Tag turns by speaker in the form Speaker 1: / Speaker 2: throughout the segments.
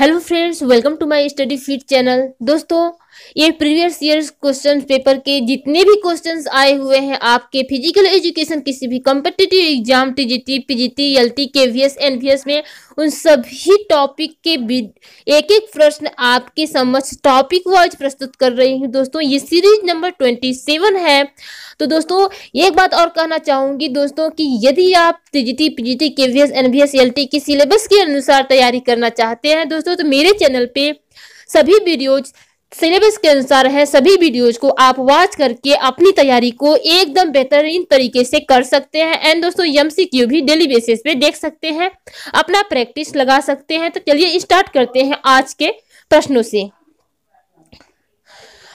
Speaker 1: hello friends welcome to my study feed channel दोस्तों ये previous years question paper के जितने भी क्वेश्चन आए हुए हैं आपके फिजिकल एजुकेशन किसी भी competitive exam TGT PGT LT KVS NVS में उन सभी टॉपिक के एक एक प्रश्न आपके समक्ष टॉपिक वाइज प्रस्तुत कर रही हूँ दोस्तों ये सीरीज नंबर ट्वेंटी सेवन है तो दोस्तों एक बात और कहना चाहूंगी दोस्तों कि यदि आप TGT PGT KVS NVS LT की सिलेबस के अनुसार तैयारी करना चाहते हैं दोस्तों तो मेरे चैनल पे सभी वीडियोज सिलेबस के अनुसार है सभी वीडियोज को आप वॉच करके अपनी तैयारी को एकदम बेहतरीन तरीके से कर सकते हैं एंड दोस्तों एमसीक्यू भी डेली बेसिस पे देख सकते हैं अपना प्रैक्टिस लगा सकते हैं तो चलिए स्टार्ट करते हैं आज के प्रश्नों से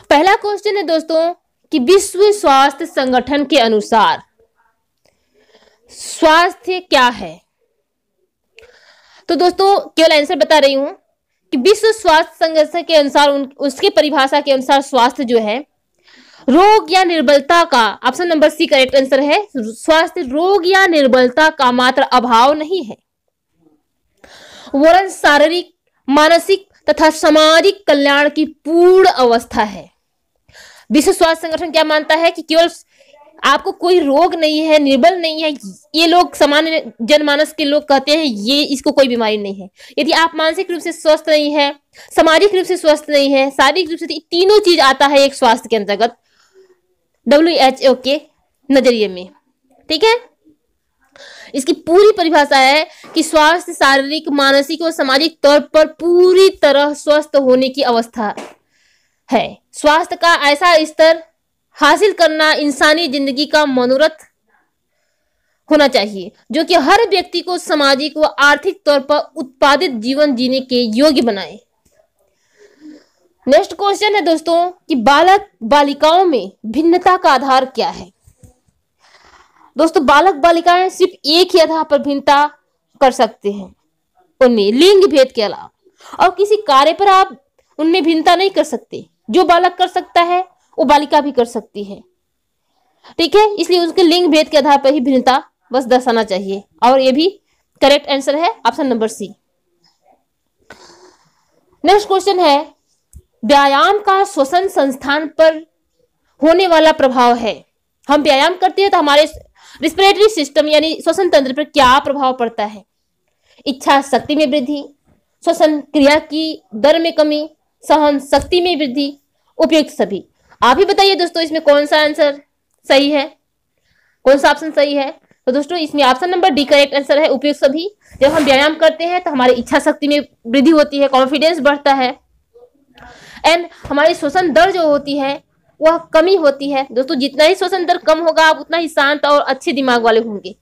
Speaker 1: पहला क्वेश्चन है दोस्तों कि विश्व स्वास्थ्य संगठन के अनुसार स्वास्थ्य क्या है तो दोस्तों केवल आंसर बता रही हूं कि विश्व स्वास्थ्य संगठन के अनुसार उसके परिभाषा के अनुसार स्वास्थ्य जो है रोग या निर्बलता का option number C correct answer है स्वास्थ्य रोग या निर्बलता का मात्र अभाव नहीं है वरन शारीरिक मानसिक तथा सामाजिक कल्याण की पूर्ण अवस्था है विश्व स्वास्थ्य संगठन क्या मानता है कि केवल आपको कोई रोग नहीं है निर्बल नहीं है ये लोग सामान्य जनमानस के लोग कहते हैं ये इसको कोई बीमारी नहीं है यदि आप मानसिक रूप से स्वस्थ नहीं है सामाजिक रूप से स्वस्थ नहीं है शारीरिक रूप से तो तीनों चीज आता है एक स्वास्थ्य के अंतर्गत डब्ल्यू एच ओ के नजरिए में ठीक है इसकी पूरी परिभाषा है कि स्वास्थ्य शारीरिक मानसिक और सामाजिक तौर पर पूरी तरह स्वस्थ होने की अवस्था है स्वास्थ्य का ऐसा स्तर हासिल करना इंसानी जिंदगी का मनोरथ होना चाहिए जो कि हर व्यक्ति को सामाजिक व आर्थिक तौर पर उत्पादित जीवन जीने के योग्य बनाए नेक्स्ट क्वेश्चन है दोस्तों कि बालक बालिकाओं में भिन्नता का आधार क्या है दोस्तों बालक बालिकाएं सिर्फ एक ही आधार पर भिन्नता कर सकते हैं उनमें लिंग भेद के अलावा और किसी कार्य पर आप उनमें भिन्नता नहीं कर सकते जो बालक कर सकता है वो बालिका भी कर सकती है ठीक है इसलिए उसके लिंग भेद के आधार पर ही भिन्नता बस दर्शाना चाहिए और ये भी करेक्ट आंसर है option number C next question है व्यायाम का श्वसन संस्थान पर होने वाला प्रभाव है हम व्यायाम करते हैं तो हमारे रिस्पिरेटरी सिस्टम यानी श्वसन तंत्र पर क्या प्रभाव पड़ता है इच्छा शक्ति में वृद्धि श्वसन क्रिया की दर में कमी सहन शक्ति में वृद्धि उपयुक्त सभी आप ही बताइए दोस्तों इसमें कौन सा आंसर सही है कौन सा ऑप्शन सही है तो दोस्तों इसमें option number D correct answer है उपयुक्त सभी जब हम व्यायाम करते हैं तो हमारी इच्छा शक्ति में वृद्धि होती है कॉन्फिडेंस बढ़ता है एंड हमारी श्वसन दर जो होती है वह कमी होती है दोस्तों जितना ही श्वसन दर कम होगा आप उतना ही शांत और अच्छे दिमाग वाले होंगे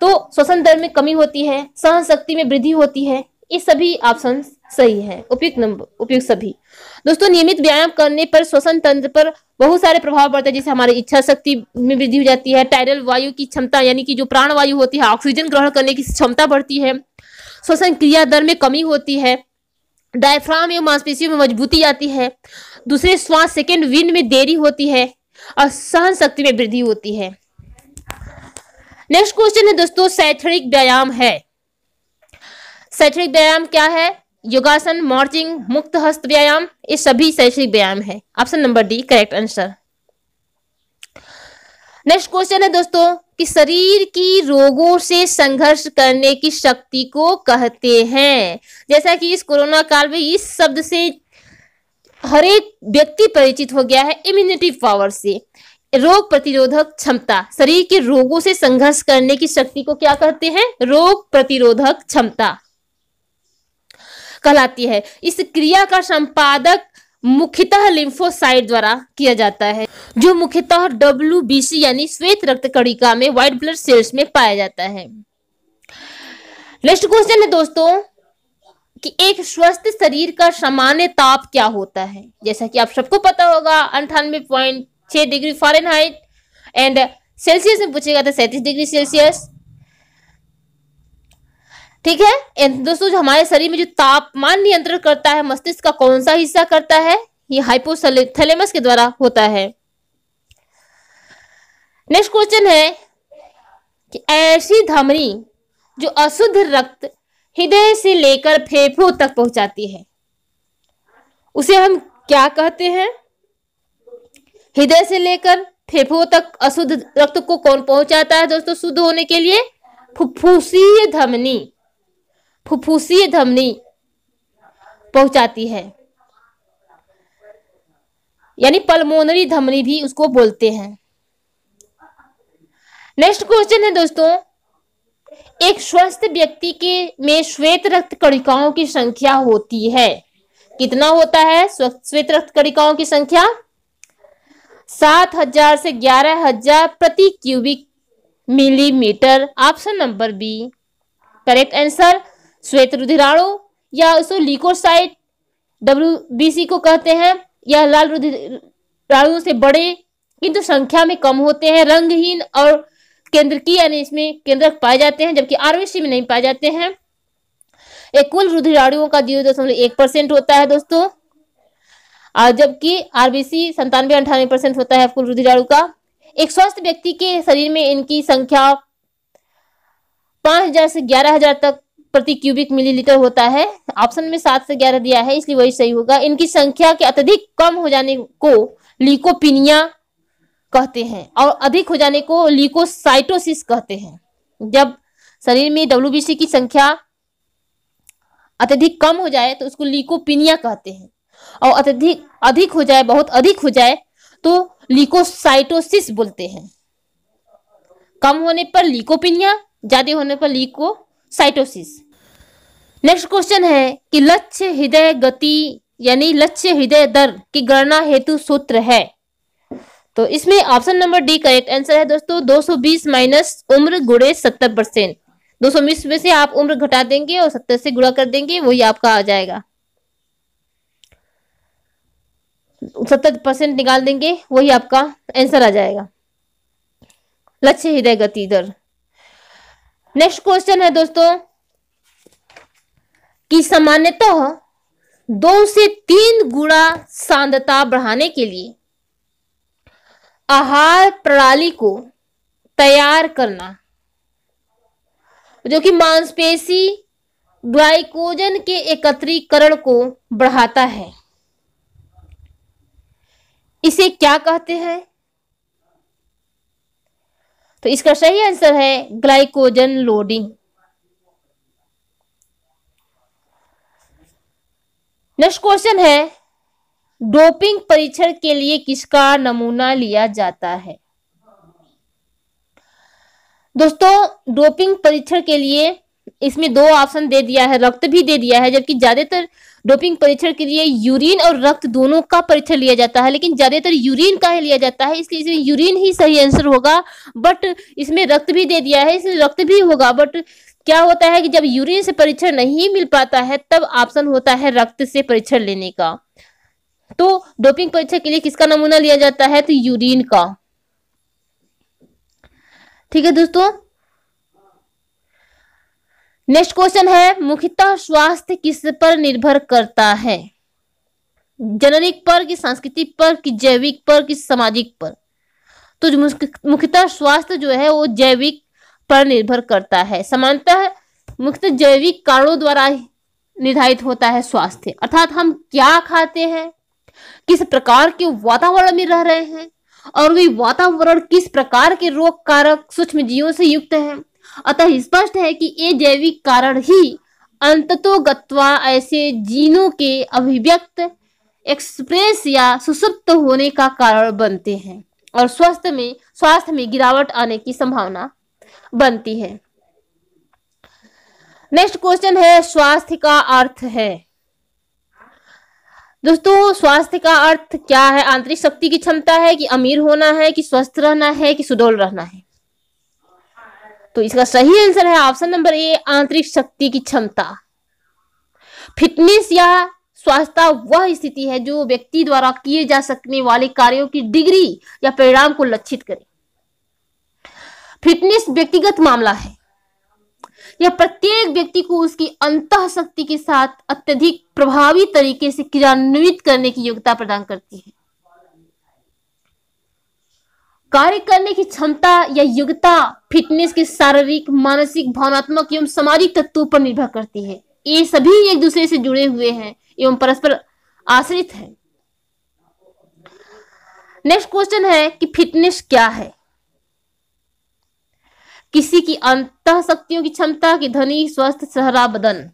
Speaker 1: तो श्वसन दर में कमी होती है सहन शक्ति में वृद्धि होती है ये सभी ऑप्शंस सही है उपयुक्त नंबर उपयुक्त सभी दोस्तों नियमित व्यायाम करने पर श्वसन तंत्र पर बहुत सारे प्रभाव पड़ते हैं जैसे हमारी इच्छा शक्ति में वृद्धि हो जाती है टाइडल वायु की क्षमता यानी कि जो प्राण वायु होती है ऑक्सीजन ग्रहण करने की क्षमता बढ़ती है श्वसन क्रिया दर में कमी होती है डायफ्राम एवं मांसपेशियों में मजबूती आती है दूसरे श्वास सेकेंड विंड में देरी होती है और सहन शक्ति में वृद्धि होती है नेक्स्ट क्वेश्चन है दोस्तों शैक्षणिक व्यायाम है शैक्षणिक व्यायाम क्या है योगासन मॉर्चिंग मुक्त हस्त व्यायाम ये सभी शैक्षिक व्यायाम है option number D correct answer next question है दोस्तों कि शरीर की रोगों से संघर्ष करने की शक्ति को कहते हैं जैसा कि इस कोरोना काल में इस शब्द से हर एक व्यक्ति परिचित हो गया है इम्यूनिटी पावर से रोग प्रतिरोधक क्षमता शरीर के रोगों से संघर्ष करने की शक्ति को क्या कहते हैं रोग प्रतिरोधक क्षमता कहलाती है इस क्रिया का संपादक मुख्यतः लिम्फोसाइट द्वारा किया जाता है जो मुख्यतः डब्ल्यू यानी श्वेत रक्त कणिका में व्हाइट ब्लड सेल्स में पाया जाता है नेक्स्ट क्वेश्चन है दोस्तों कि एक स्वस्थ शरीर का सामान्य ताप क्या होता है जैसा कि आप सबको पता होगा अंठानवे पॉइंट छह डिग्री फॉरेनहाइट एंड सेल्सियस में पूछेगा तो सैंतीस डिग्री सेल्सियस ठीक है दोस्तों जो हमारे शरीर में जो तापमान नियंत्रण करता है मस्तिष्क का कौन सा हिस्सा करता है ये हाइपोथैलेमस के द्वारा होता है नेक्स्ट क्वेश्चन है कि ऐसी धमनी जो अशुद्ध रक्त हृदय से लेकर फेफड़ों तक पहुंचाती है उसे हम क्या कहते हैं हृदय से लेकर फेफड़ों तक अशुद्ध रक्त को कौन पहुंचाता है दोस्तों शुद्ध होने के लिए फुफ्फुसीय धमनी फुफुसीय धमनी पहुंचाती है यानी पल्मोनरी धमनी भी उसको बोलते हैं नेक्स्ट क्वेश्चन है दोस्तों एक स्वस्थ व्यक्ति के में श्वेत रक्त कणिकाओं की संख्या होती है कितना होता है श्वेत रक्त कणिकाओं की संख्या सात हजार से ग्यारह हजार प्रति cubic millimetre option number B correct answer श्वेत रुधिराणु या उसको लीकोसाइट डब्ल्यू को कहते हैं या लाल रुधिराणुओं से बड़े किंतु तो संख्या में कम होते हैं रंगहीन और केंद्रकी यानी इसमें केंद्रक पाए जाते हैं जबकि आरबीसी में नहीं पाए जाते हैं एक कुल रुधिराणुओं का जीरो दशमलव एक परसेंट होता है दोस्तों और जबकि आरबीसी संतानवे अंठानवे परसेंट होता है कुल रुधिराणु का एक स्वस्थ व्यक्ति के शरीर में इनकी संख्या पांच हजार से ग्यारह हजार तक प्रति क्यूबिक मिलीलीटर होता है ऑप्शन में सात से ग्यारह दिया है इसलिए वही सही होगा इनकी संख्या के अत्यधिक कम हो जाने को लीकोपिनिया कहते हैं और अधिक हो जाने को लीकोसाइटोसिस कहते हैं जब शरीर में डब्ल्यू की संख्या अत्यधिक कम हो जाए तो उसको लीकोपिनिया कहते हैं और अत्यधिक अधिक हो जाए बहुत अधिक हो जाए तो लीकोसाइटोसिस बोलते हैं कम होने पर लीकोपिनिया ज्यादा होने पर लीको साइटोसिस नेक्स्ट क्वेश्चन है कि लक्ष्य हृदय गति यानी लक्ष्य हृदय दर की गणना हेतु सूत्र है तो इसमें option number D correct answer है दोस्तों 220 माइनस उम्र गुड़े सत्तर परसेंट दो में से आप उम्र घटा देंगे और सत्तर से गुड़ा कर देंगे वही आपका आ जाएगा सत्तर परसेंट निकाल देंगे वही आपका आंसर आ जाएगा लक्ष्य हृदय गति दर नेक्स्ट क्वेश्चन है दोस्तों कि सामान्यतः दो से तीन गुणा सांद्रता बढ़ाने के लिए आहार प्रणाली को तैयार करना जो कि मांसपेशी ग्लाइकोजन के एकत्रीकरण को बढ़ाता है इसे क्या कहते हैं तो इसका सही आंसर है ग्लाइकोजन लोडिंग नेक्स्ट क्वेश्चन है डोपिंग परीक्षण के लिए किसका नमूना लिया जाता है दोस्तों डोपिंग परीक्षण के लिए इसमें दो ऑप्शन दे दिया है रक्त भी दे दिया है जबकि ज्यादातर डोपिंग परीक्षण के लिए यूरिन और रक्त दोनों का परीक्षण लिया जाता है लेकिन ज्यादातर यूरिन का ही लिया जाता है इसलिए इसमें यूरिन ही सही आंसर होगा बट इसमें रक्त भी दे दिया है इसमें रक्त भी होगा बट क्या होता है कि जब यूरिन से परीक्षण नहीं मिल पाता है तब ऑप्शन होता है रक्त से परीक्षण लेने का तो डोपिंग परीक्षा के लिए किसका नमूना लिया जाता है तो यूरिन का ठीक है दोस्तों नेक्स्ट क्वेश्चन है मुख्यतः स्वास्थ्य किस पर निर्भर करता है जनरिक पर कि सांस्कृतिक पर कि जैविक पर कि सामाजिक पर तो मुख्यतः स्वास्थ्य जो है वो जैविक पर निर्भर करता है समानता मुख्यतः जैविक कारणों द्वारा निर्धारित होता है स्वास्थ्य अर्थात हम क्या खाते हैं किस प्रकार के वातावरण में रह रहे हैं और वे वातावरण किस प्रकार के रोग कारक सूक्ष्म जीवों से युक्त हैं अतः स्पष्ट है कि ये जैविक कारण ही अंततोगत्वा ऐसे जीनों के अभिव्यक्त एक्सप्रेस या सुसुप्त होने का कारण बनते हैं और स्वास्थ्य में स्वास्थ्य में गिरावट आने की संभावना बनती है नेक्स्ट क्वेश्चन है स्वास्थ्य का अर्थ है दोस्तों स्वास्थ्य का अर्थ क्या है आंतरिक शक्ति की क्षमता है कि अमीर होना है कि स्वस्थ रहना है कि सुडोल रहना है तो इसका सही आंसर है ऑप्शन नंबर ए आंतरिक शक्ति की क्षमता फिटनेस या स्वास्थ्य वह स्थिति है जो व्यक्ति द्वारा किए जा सकने वाले कार्यों की डिग्री या परिणाम को लक्षित करे फिटनेस व्यक्तिगत मामला है यह प्रत्येक व्यक्ति को उसकी अंत शक्ति के साथ अत्यधिक प्रभावी तरीके से क्रियान्वित करने की योग्यता प्रदान करती है कार्य करने की क्षमता या योग्यता फिटनेस के शारीरिक मानसिक भावनात्मक एवं सामाजिक तत्वों पर निर्भर करती है ये सभी एक दूसरे से जुड़े हुए हैं एवं परस्पर आश्रित है नेक्स्ट क्वेश्चन है कि फिटनेस क्या है किसी की अंत शक्तियों की क्षमता की धनी स्वस्थ सहरा बदन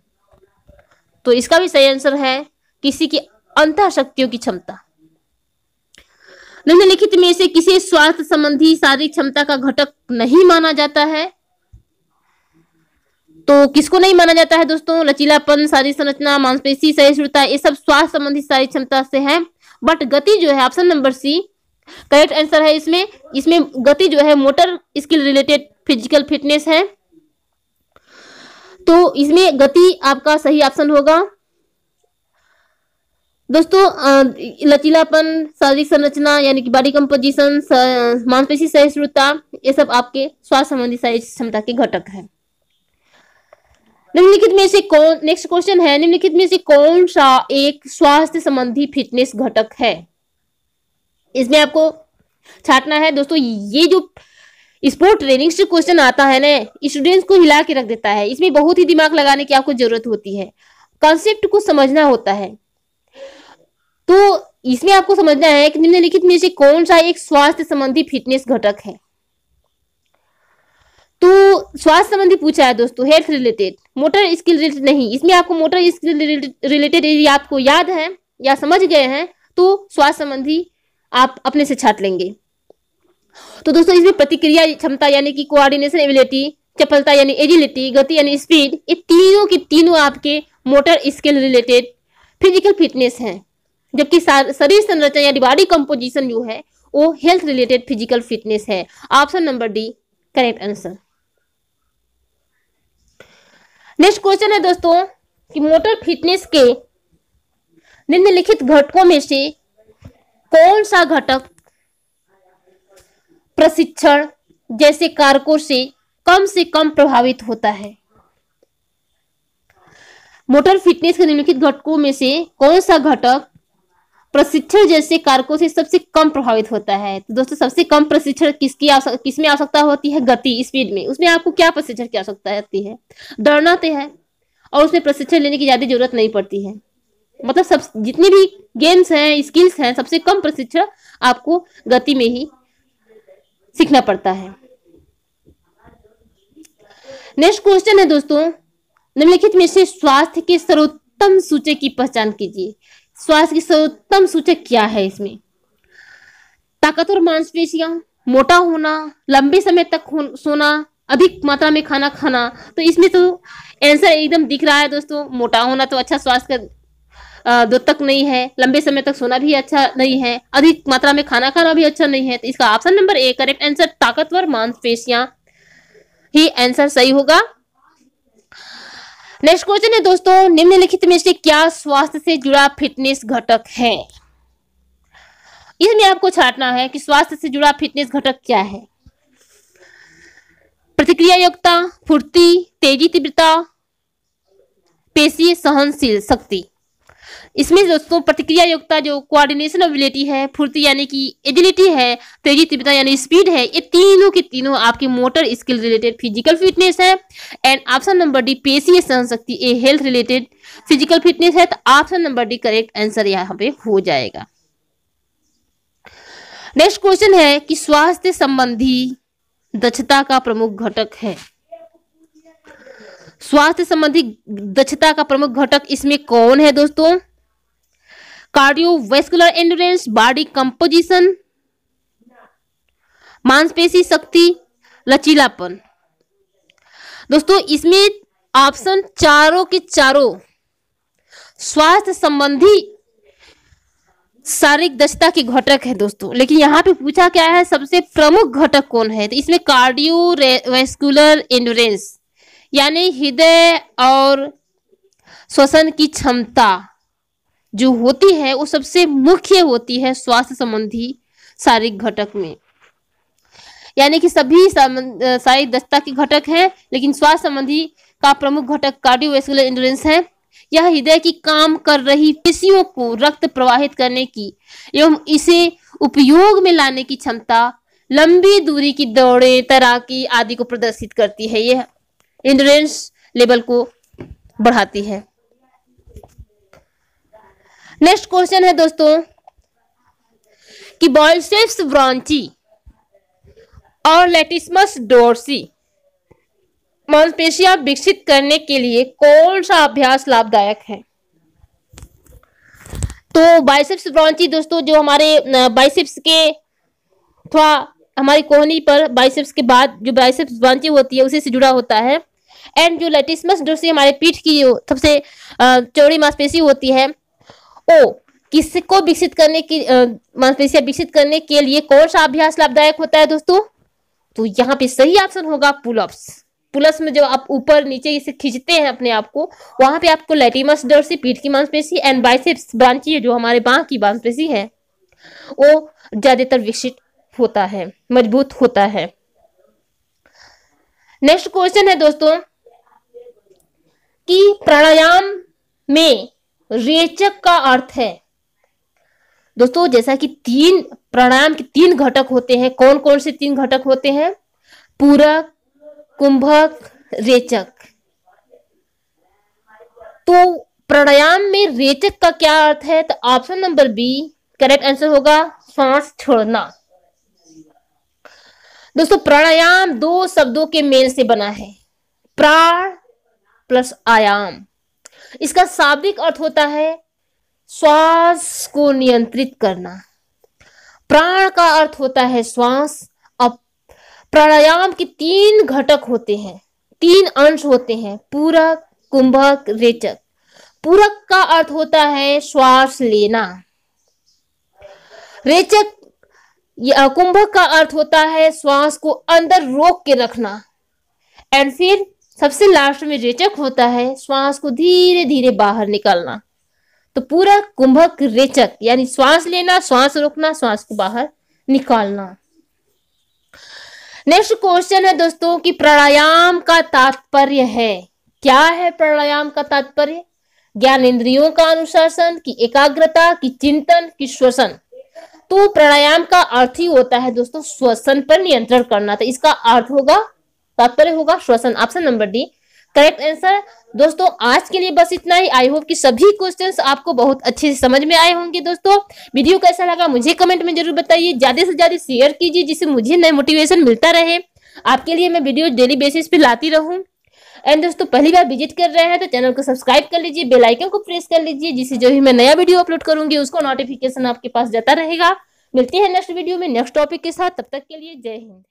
Speaker 1: तो इसका भी सही आंसर है किसी की अंत शक्तियों की क्षमता निम्नलिखित में से किसी स्वास्थ्य संबंधी शारीरिक क्षमता का घटक नहीं माना जाता है तो किसको नहीं माना जाता है दोस्तों लचीलापन शारीरिक संरचना मांसपेशी सहिष्णुता ये सब स्वास्थ्य संबंधी शारीरिक क्षमता से है बट गति जो है option number C correct answer है इसमें इसमें गति जो है motor skill related physical fitness है तो इसमें गति आपका सही ऑप्शन होगा दोस्तों लचीलापन शारीरिक संरचना यानी कि बॉडी कंपोजिशन मांसपेशी सहिष्णुता ये सब आपके स्वास्थ्य संबंधी क्षमता के घटक है निम्नलिखित में से कौन नेक्स्ट क्वेश्चन है निम्नलिखित में से कौन सा एक स्वास्थ्य संबंधी फिटनेस घटक है इसमें आपको छाटना है दोस्तों ये जो स्पोर्ट ट्रेनिंग से क्वेश्चन आता है ना स्टूडेंट्स को हिला के रख देता है इसमें बहुत ही दिमाग लगाने की आपको जरूरत होती है कॉन्सेप्ट को समझना होता है तो इसमें आपको समझना है कि निम्नलिखित में से कौन सा एक स्वास्थ्य संबंधी फिटनेस घटक है तो स्वास्थ्य संबंधी पूछा है दोस्तों health related motor skill related नहीं इसमें आपको मोटर स्किल रिलेटेड यदि आपको याद है या समझ गए हैं तो स्वास्थ्य संबंधी आप अपने से छाट लेंगे तो दोस्तों इसमें प्रतिक्रिया क्षमता यानी कि कोऑर्डिनेशन एबिलिटी चपलता यानी एजिलिटी गति यानी स्पीड ये तीनों के तीनों आपके motor skill related physical fitness हैं जबकि शरीर संरचना यानी बॉडी कंपोजिशन जो है वो हेल्थ रिलेटेड फिजिकल फिटनेस है option number D correct answer next question है दोस्तों कि मोटर फिटनेस के निम्नलिखित घटकों में से कौन सा घटक प्रशिक्षण जैसे कारकों से कम से कम प्रभावित होता है मोटर फिटनेस के निम्नलिखित घटकों में से कौन सा घटक प्रशिक्षण जैसे कारकों से सबसे कम प्रभावित होता है तो दोस्तों सबसे कम प्रशिक्षण किसकी किसमें आवश्यकता होती है गति स्पीड में उसमें आपको क्या प्रशिक्षण की आवश्यकता होती है दौड़ना तो है और उसमें प्रशिक्षण लेने की ज्यादा जरूरत नहीं पड़ती है मतलब सब जितने भी गेम्स हैं स्किल्स हैं सबसे कम प्रशिक्षण आपको गति में ही सीखना पड़ता है नेक्स्ट क्वेश्चन है दोस्तों निम्नलिखित में से स्वास्थ्य के सर्वोत्तम सूचक की पहचान कीजिए स्वास्थ्य की सर्वोत्तम सूचक क्या है इसमें ताकतवर मांसपेशियां मोटा होना लंबे समय तक सोना अधिक मात्रा में खाना खाना तो इसमें तो आंसर एकदम दिख रहा है दोस्तों मोटा होना तो अच्छा स्वास्थ्य का दो तक नहीं है लंबे समय तक सोना भी अच्छा नहीं है अधिक मात्रा में खाना खाना भी अच्छा नहीं है तो इसका option number A correct answer ताकतवर मांसपेशियां ही आंसर सही होगा नेक्स्ट क्वेश्चन है दोस्तों निम्नलिखित में से क्या स्वास्थ्य से जुड़ा फिटनेस घटक है इसमें आपको छाटना है कि स्वास्थ्य से जुड़ा फिटनेस घटक क्या है प्रतिक्रिया योग्यता फुर्ती तेजी तीव्रता पेशी सहनशील शक्ति इसमें दोस्तों प्रतिक्रिया योग्यता जो कोऑर्डिनेशन एबिलिटी है फुर्ती यानी कि एजिलिटी है तेजी तीव्रता यानी स्पीड है ये तीनों के तीनों आपके motor skill related physical fitness है एंड ऑप्शन नंबर डी पेशी सहन शक्ति a health related physical fitness है तो option number D correct answer यहाँ पे हो जाएगा नेक्स्ट क्वेश्चन है कि स्वास्थ्य संबंधी दक्षता का प्रमुख घटक है स्वास्थ्य संबंधी दक्षता का प्रमुख घटक इसमें कौन है दोस्तों कार्डियोवेस्कुलर एंडोरेंस बॉडी कंपोजिशन मांसपेशी शक्ति लचीलापन दोस्तों इसमें ऑप्शन चारों के चारों स्वास्थ्य संबंधी शारीरिक दक्षता के घटक है दोस्तों लेकिन यहाँ पे पूछा क्या है सबसे प्रमुख घटक कौन है तो इसमें कार्डियो वेस्कुलर एंडोरेंस यानी हृदय और श्वसन की क्षमता जो होती है वो सबसे मुख्य होती है स्वास्थ्य संबंधी शारीरिक घटक में यानी कि सभी शारीरिक दस्ता के घटक हैं लेकिन स्वास्थ्य संबंधी का प्रमुख घटक कार्डियोवैस्कुलर इंडोरेंस है यह हृदय की काम कर रही पेशियों को रक्त प्रवाहित करने की एवं इसे उपयोग में लाने की क्षमता लंबी दूरी की दौड़े तैराकी आदि को प्रदर्शित करती है यह इंडोरेंस लेवल को बढ़ाती है नेक्स्ट क्वेश्चन है दोस्तों कि बॉल्सेप्स ब्रांची और लेटिसमस डोरसी मांसपेशियां विकसित करने के लिए कौन सा अभ्यास लाभदायक है तो बाइसेप्स ब्रांची दोस्तों जो हमारे बाइसेप्स के थोड़ा हमारी कोहनी पर बाइसेप्स के बाद जो बाइसेप्स ब्रांची होती है उसी से जुड़ा होता है एंड जो लेटिसमस डोरसी हमारे पीठ की सबसे चौड़ी मांसपेशी होती है ओ किसको विकसित करने की मांसपेशियां विकसित करने के लिए कौन सा अभ्यास लाभदायक होता है दोस्तों तो यहाँ पे सही ऑप्शन होगा पुलअप्स पुलस में जब आप ऊपर नीचे इसे खींचते हैं अपने आप को वहां पे आपको लेटिमस से पीठ की मांसपेशी एंड बाइसेप्स ब्रांची जो हमारे बाह की मांसपेशी है वो ज्यादातर विकसित होता है मजबूत होता है नेक्स्ट क्वेश्चन है दोस्तों कि प्राणायाम में रेचक का अर्थ है दोस्तों जैसा कि तीन प्राणायाम के तीन घटक होते हैं कौन कौन से तीन घटक होते हैं पूरक कुंभक रेचक तो प्राणायाम में रेचक का क्या अर्थ है तो option number B correct answer होगा सांस छोड़ना दोस्तों प्राणायाम दो शब्दों के मेल से बना है प्राण प्लस आयाम इसका शाब्दिक अर्थ होता है श्वास को नियंत्रित करना प्राण का अर्थ होता है श्वास अब प्राणायाम के तीन घटक होते हैं तीन अंश होते हैं पूरक कुंभक रेचक पूरक का अर्थ होता है श्वास लेना रेचक कुंभक का अर्थ होता है श्वास को अंदर रोक के रखना एंड फिर सबसे लास्ट में रेचक होता है श्वास को धीरे धीरे बाहर निकालना तो पूरा कुंभक रेचक यानी श्वास लेना श्वास रोकना श्वास को बाहर निकालना नेक्स्ट क्वेश्चन है दोस्तों कि प्राणायाम का तात्पर्य है क्या है प्राणायाम का तात्पर्य ज्ञान इंद्रियों का अनुशासन की एकाग्रता की चिंतन की श्वसन तो प्राणायाम का अर्थ ही होता है दोस्तों श्वसन पर नियंत्रण करना तो इसका अर्थ होगा तात्पर्य तो होगा श्वसन option number D correct answer दोस्तों आज के लिए बस इतना ही आई होप कि सभी क्वेश्चंस आपको बहुत अच्छे से समझ में आए होंगे दोस्तों वीडियो कैसा लगा मुझे कमेंट में जरूर बताइए ज्यादा से ज्यादा शेयर कीजिए जिससे मुझे नया मोटिवेशन मिलता रहे आपके लिए मैं वीडियो डेली बेसिस पे लाती रहूं एंड दोस्तों पहली बार विजिट कर रहे हैं तो चैनल को सब्सक्राइब कर लीजिए बेलाइकन को प्रेस कर लीजिए जिससे जो भी मैं नया वीडियो अपलोड करूंगी उसको नोटिफिकेशन आपके पास जाता रहेगा मिलती है नेक्स्ट वीडियो में नेक्स्ट टॉपिक के साथ तब तक के लिए जय हिंद